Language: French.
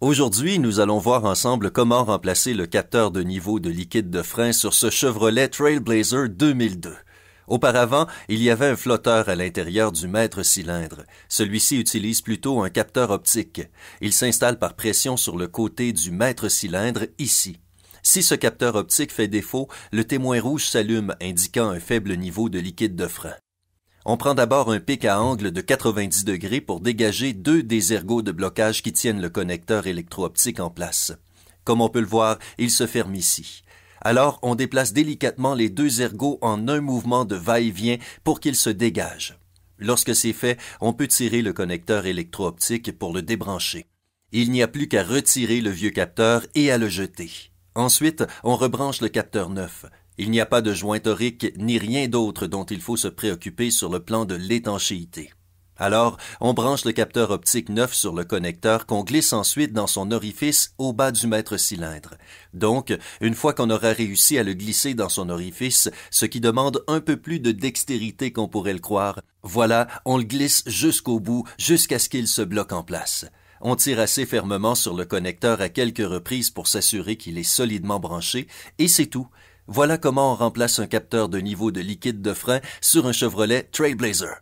Aujourd'hui, nous allons voir ensemble comment remplacer le capteur de niveau de liquide de frein sur ce Chevrolet Trailblazer 2002. Auparavant, il y avait un flotteur à l'intérieur du maître cylindre. Celui-ci utilise plutôt un capteur optique. Il s'installe par pression sur le côté du maître cylindre ici. Si ce capteur optique fait défaut, le témoin rouge s'allume indiquant un faible niveau de liquide de frein. On prend d'abord un pic à angle de 90 degrés pour dégager deux des ergots de blocage qui tiennent le connecteur électro-optique en place. Comme on peut le voir, il se ferme ici. Alors, on déplace délicatement les deux ergots en un mouvement de va-et-vient pour qu'ils se dégagent. Lorsque c'est fait, on peut tirer le connecteur électro-optique pour le débrancher. Il n'y a plus qu'à retirer le vieux capteur et à le jeter. Ensuite, on rebranche le capteur neuf. Il n'y a pas de joint torique ni rien d'autre dont il faut se préoccuper sur le plan de l'étanchéité. Alors, on branche le capteur optique neuf sur le connecteur qu'on glisse ensuite dans son orifice au bas du mètre cylindre. Donc, une fois qu'on aura réussi à le glisser dans son orifice, ce qui demande un peu plus de dextérité qu'on pourrait le croire, voilà, on le glisse jusqu'au bout, jusqu'à ce qu'il se bloque en place. On tire assez fermement sur le connecteur à quelques reprises pour s'assurer qu'il est solidement branché, et c'est tout. Voilà comment on remplace un capteur de niveau de liquide de frein sur un Chevrolet Trailblazer.